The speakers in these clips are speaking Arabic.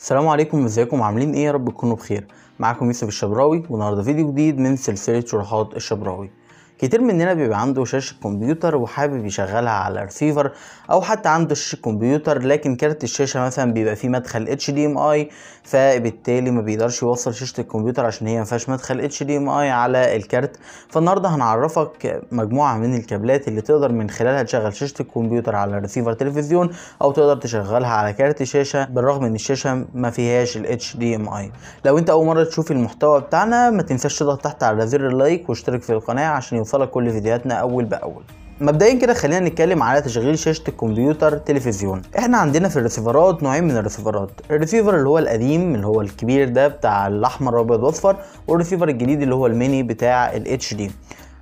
السلام عليكم ازيكم عاملين ايه يا رب تكونوا بخير معاكم يوسف الشبراوي والنهارده فيديو جديد من سلسله شروحات الشبراوي كتير مننا بيبقى عنده شاشة كمبيوتر وحابب يشغلها على رسيفر او حتى عنده شاشة كمبيوتر لكن كارت الشاشة مثلا بيبقى فيه مدخل اتش دي ام اي فبالتالي ما بيقدرش يوصل شاشة الكمبيوتر عشان هي ما فيهاش مدخل اي على الكارت فالنهاردة هنعرفك مجموعة من الكابلات اللي تقدر من خلالها تشغل شاشة الكمبيوتر على رسيفر تلفزيون او تقدر تشغلها على كارت شاشة بالرغم ان الشاشة ما فيهاش ام اي لو انت اول مرة تشوف المحتوى بتاعنا ما تنساش تضغط تحت على زر اللايك واشترك في القناة عشان وتوصلك كل فيديوهاتنا اول باول مبدئيا كده خلينا نتكلم على تشغيل شاشه الكمبيوتر تلفزيون احنا عندنا في الريسيفرات نوعين من الريسيفرات الريسيفر اللي هو القديم اللي هو الكبير ده بتاع الاحمر والابيض واصفر والريسيفر الجديد اللي هو الميني بتاع الاتش دي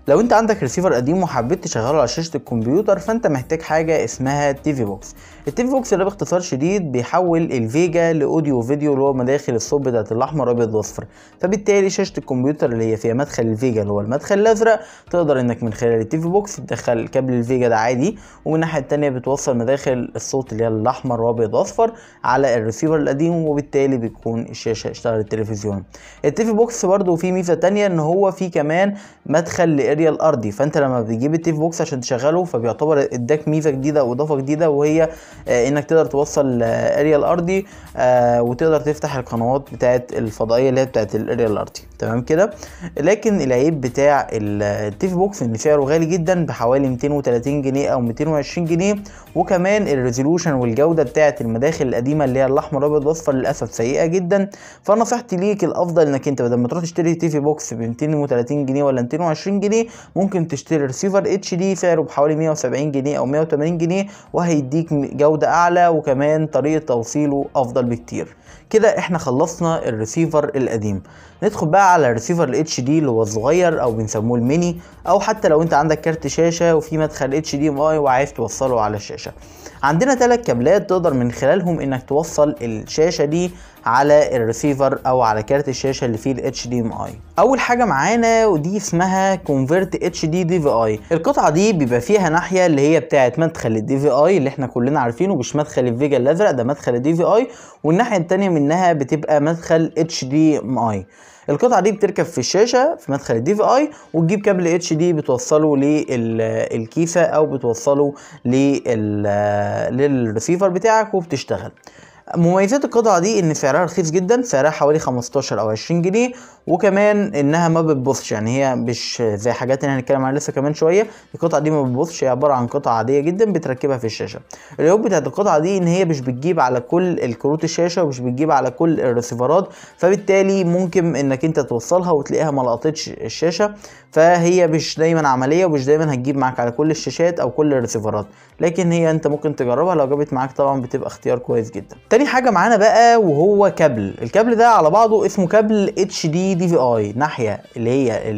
لو انت عندك ريسيفر قديم وحبيت تشغله على شاشه الكمبيوتر فانت محتاج حاجه اسمها تي في بوكس التي في بوكس ده باختصار شديد بيحول الفيجا لاوديو فيديو اللي هو مداخل الصوت بتاعت الاحمر ابيض واصفر فبالتالي شاشه الكمبيوتر اللي هي فيها مدخل الفيجا اللي هو المدخل الازرق تقدر انك من خلال التي في بوكس تدخل كابل الفيجا ده عادي ومن الناحيه الثانيه بتوصل مداخل الصوت اللي هي الاحمر وابيض واصفر على الريسيفر القديم وبالتالي بيكون الشاشه اشتغلت التلفزيون التي في بوكس برده فيه ميزه ثانيه ان هو فيه كمان مدخل الاريا الارضي فانت لما بتجيب التيف بوكس عشان تشغله فبيعتبر اداك ميزه جديده او اضافه جديده وهي آه، انك تقدر توصل آه، الاريا الارضي آه، وتقدر تفتح القنوات بتاعه الفضائيه اللي هي بتاعه الاريا الارضي تمام كده لكن العيب بتاع التيف بوكس ان سعره غالي جدا بحوالي 230 جنيه او 220 جنيه وكمان الريزولوشن والجوده بتاعه المداخل القديمه اللي هي الاحمر والابيض والاصفر للاسف سيئه جدا فنصيحتي ليك الافضل انك انت بدل ما تروح تشتري تيفي بوكس ب 230 جنيه ولا 220 جنيه ممكن تشتري ريسيفر اتش دي سعره بحوالي 170 جنيه او 180 جنيه وهيديك جوده اعلى وكمان طريقه توصيله افضل بكتير كده احنا خلصنا الريسيفر القديم ندخل بقى على الريسيفر الاتش دي اللي هو الصغير او بنسموه الميني او حتى لو انت عندك كارت شاشه وفي مدخل اتش دي ام اي وعايز توصله على الشاشه عندنا ثلاث كابلات تقدر من خلالهم انك توصل الشاشه دي على الريسيفر او على كارت الشاشه اللي فيه ال HDMI اول حاجه معانا ودي اسمها كونفرت اتش دي دي في اي القطعه دي بيبقى فيها ناحيه اللي هي بتاعه مدخل الدي في اي اللي احنا كلنا عارفينه مش مدخل الفيجا الازرق ده مدخل الدي في اي والناحيه الثانيه منها بتبقى مدخل اتش دي ام اي القطعه دي بتركب في الشاشه في مدخل الدي في اي وتجيب كابل اتش دي بتوصله للكيسه او بتوصله للريسيفر بتاعك وبتشتغل مميزات القطعه دي ان سعرها رخيص جدا سعرها حوالي 15 او 20 جنيه وكمان انها ما بتبوظش يعني هي مش زي حاجات اللي هنتكلم عنها لسه كمان شويه القطعه دي ما بتبوظش هي عباره عن قطعه عاديه جدا بتركبها في الشاشه العيوب بتاعت القطعه دي ان هي مش بتجيب على كل الكروت الشاشه ومش بتجيب على كل الريسيفرات فبالتالي ممكن انك انت توصلها وتلاقيها ما لقطتش الشاشه فهي مش دايما عمليه ومش دايما هتجيب معاك على كل الشاشات او كل الريسيفرات لكن هي انت ممكن تجربها لو جابت معاك طبعا بتبقى اختيار كويس جدا تاني حاجه معانا بقى وهو كابل الكابل ده على بعضه اسمه كابل اتش دي دي في اي ناحيه اللي هي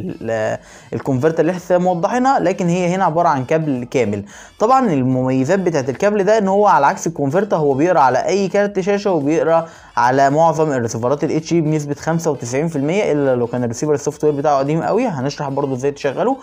الكونفرتر اللي احنا موضحينها لكن هي هنا عباره عن كابل كامل طبعا المميزات بتاعه الكابل ده ان هو على عكس الكونفرتر هو بيقرا على اي كارت شاشه وبيقرا على معظم الريسيفرات الاتش اي بنسبه 95% الا لو كان الريسيفر السوفت وير بتاعه قديم قوي هنشرح برضو ازاي تشغله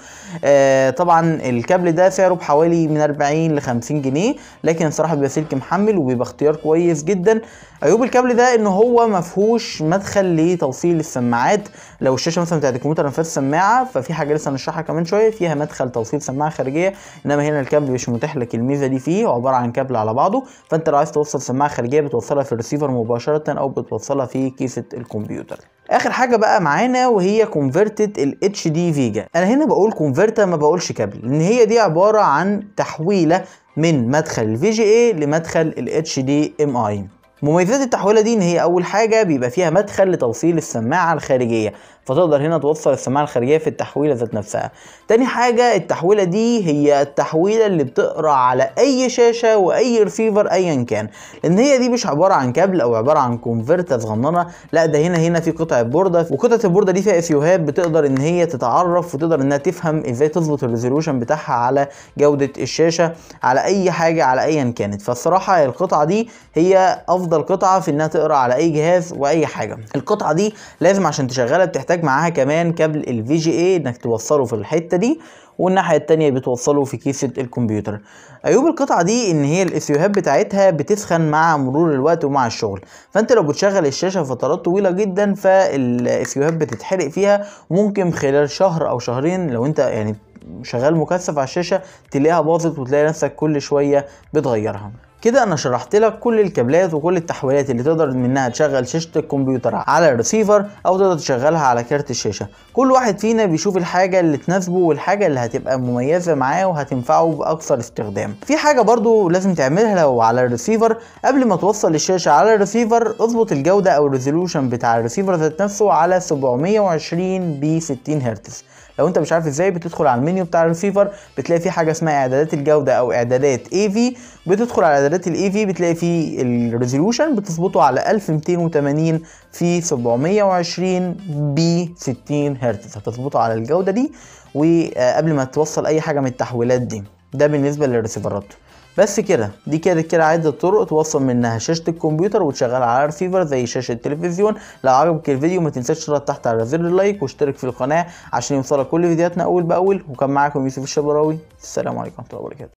آه طبعا الكابل ده سعره بحوالي من 40 ل 50 جنيه لكن صراحه بيبقى سلك محمل وبيبقى اختيار كويس جدا عيوب الكابل ده ان هو ما فيهوش مدخل لتوصيل السماعات لو الشاشه مثلا بتاعت الكمبيوتر اللي سماعه ففي حاجه لسه هنشرحها كمان شويه فيها مدخل توصيل سماعه خارجيه انما هنا الكابل مش متاح لك الميزه دي فيه عباره عن كابل على بعضه فانت لو عايز توصل سماعه خارجيه بتوصلها في الريسيفر مباشره او بتوصلها في كيسه الكمبيوتر اخر حاجه بقى معانا وهي كونفرتد الاتش دي فيجا انا هنا بقول كونفرتر ما بقولش كابل لان هي دي عباره عن تحويله من مدخل الفي جي اي لمدخل الاتش دي ام اي مميزات التحويله دي ان هي اول حاجه بيبقى فيها مدخل لتوصيل السماعه الخارجيه فتقدر هنا توصل السماعه الخارجيه في التحويله ذات نفسها تاني حاجه التحويله دي هي التحويله اللي بتقرا على اي شاشه واي ريسيفر ايا كان لان هي دي مش عباره عن كابل او عباره عن كونفرتر صغننه لا ده هنا هنا في قطعه بورده وقطعه البورده دي فيها اسيوهات بتقدر ان هي تتعرف وتقدر انها تفهم ازاي تظبط الريزولوشن بتاعها على جوده الشاشه على اي حاجه على ايا كانت فالصراحه القطعه دي هي افضل افضل قطعه في انها تقرا على اي جهاز واي حاجه القطعه دي لازم عشان تشغلها بتحتاج معاها كمان كابل الفي جي اي انك توصله في الحته دي والناحيه التانية بتوصله في كيسه الكمبيوتر عيوب القطعه دي ان هي الاثيوهات بتاعتها بتسخن مع مرور الوقت ومع الشغل فانت لو بتشغل الشاشه فترات طويله جدا فالاثيوهات بتتحرق فيها ممكن خلال شهر او شهرين لو انت يعني شغال مكثف على الشاشه تلاقيها باظت وتلاقي نفسك كل شويه بتغيرها كده انا شرحت لك كل الكابلات وكل التحويلات اللي تقدر منها تشغل شاشه الكمبيوتر على الريسيفر او تقدر تشغلها على كارت الشاشه كل واحد فينا بيشوف الحاجه اللي تناسبه والحاجه اللي هتبقى مميزه معاه وهتنفعه باكثر استخدام في حاجه برضو لازم تعملها لو على الريسيفر قبل ما توصل الشاشه على الريسيفر اظبط الجوده او الريزولوشن بتاع الريسيفر ذات نفسه على 720 ب 60 هرتز لو انت مش عارف ازاي بتدخل على المنيو بتاع الريسيفر بتلاقي في حاجه اسمها اعدادات الجوده او اعدادات اي في بتدخل على شهادات الاي في بتلاقي فيه الريزولوشن بتظبطه على 1280 في 720 ب 60 هرتز هتظبطه على الجوده دي وقبل ما توصل اي حاجه من التحويلات دي ده بالنسبه للريسيفرات بس كده دي كده كده عدة طرق توصل منها شاشة الكمبيوتر وتشغل على ريسيفر زي شاشة التلفزيون لو عجبك الفيديو ما تنساش تضغط تحت على زر اللايك واشترك في القناة عشان يوصلك كل فيديوهاتنا أول بأول وكان معاكم يوسف الشبراوي السلام عليكم ورحمة الله وبركاته